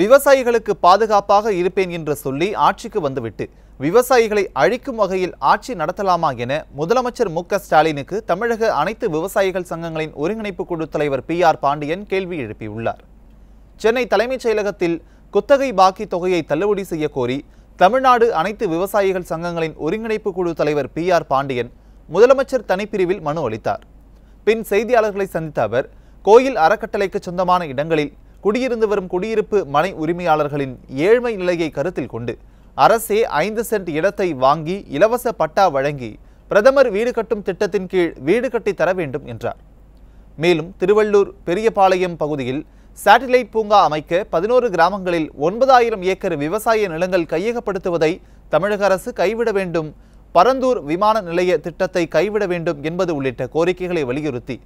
விவசாயிகளுக்கு பாதுகாப்பாக இருப்பேன் என்று சொல்லி ஆட்சிக்கு வந்துவிட்டு விவசாயிகளை அழிக்கும் வகையில் ஆட்சி நடத்தலாமா என முதலமைச்சர் மு ஸ்டாலினுக்கு தமிழக அனைத்து விவசாயிகள் சங்கங்களின் ஒருங்கிணைப்பு குழு தலைவர் பி ஆர் பாண்டியன் கேள்வி எழுப்பியுள்ளார் சென்னை தலைமைச் செயலகத்தில் குத்தகை பாக்கி தொகையை தள்ளுபடி செய்ய கோரி தமிழ்நாடு அனைத்து விவசாயிகள் சங்கங்களின் ஒருங்கிணைப்பு குழு தலைவர் பி ஆர் பாண்டியன் முதலமைச்சர் தனிப்பிரிவில் மனு அளித்தார் பின் செய்தியாளர்களை சந்தித்த அவர் கோயில் அறக்கட்டளைக்கு சொந்தமான இடங்களில் குடியிருந்து வரும் குடியிருப்பு மனை உரிமையாளர்களின் ஏழ்மை நிலையை கருத்தில் கொண்டு அரசே ஐந்து சென்ட் இடத்தை வாங்கி இலவச பட்டா வழங்கி பிரதமர் வீடு கட்டும் திட்டத்தின் கீழ் வீடு கட்டி தர வேண்டும் என்றார் மேலும் திருவள்ளூர் பெரியபாளையம் பகுதியில் சேட்டிலைட் பூங்கா அமைக்க பதினோரு கிராமங்களில் ஒன்பதாயிரம் ஏக்கர் விவசாய நிலங்கள் கையகப்படுத்துவதை தமிழக அரசு கைவிட வேண்டும் பரந்தூர் விமான நிலைய திட்டத்தை கைவிட வேண்டும் என்பது உள்ளிட்ட கோரிக்கைகளை வலியுறுத்தி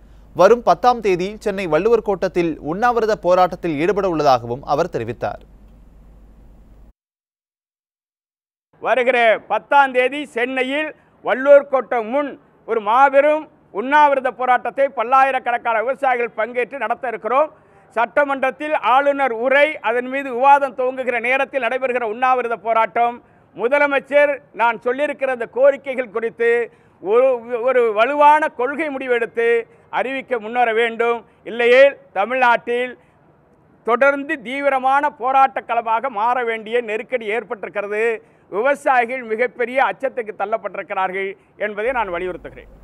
வரும் பத்தாம் தேதி சென்னை வள்ளுவர் கோட்டத்தில் உண்ணாவிரத போராட்டத்தில் ஈடுபட உள்ளதாகவும் அவர் தெரிவித்தார் வருகிற பத்தாம் தேதி சென்னையில் வள்ளுவர் கோட்டம் முன் ஒரு மாபெரும் உண்ணாவிரத போராட்டத்தை பல்லாயிரக்கணக்கான விவசாயிகள் பங்கேற்று நடத்த இருக்கிறோம் சட்டமன்றத்தில் ஆளுநர் உரை அதன் மீது விவாதம் துவங்குகிற நேரத்தில் நடைபெறுகிற உண்ணாவிரத போராட்டம் முதலமைச்சர் நான் சொல்லியிருக்கிற அந்த கோரிக்கைகள் குறித்து ஒரு ஒரு வலுவான கொள்கை முடிவெடுத்து அறிவிக்க முன்வர வேண்டும் இல்லையே தமிழ்நாட்டில் தொடர்ந்து தீவிரமான போராட்ட களமாக மாற வேண்டிய நெருக்கடி ஏற்பட்டிருக்கிறது விவசாயிகள் மிகப்பெரிய அச்சத்துக்கு தள்ளப்பட்டிருக்கிறார்கள் என்பதை நான் வலியுறுத்துகிறேன்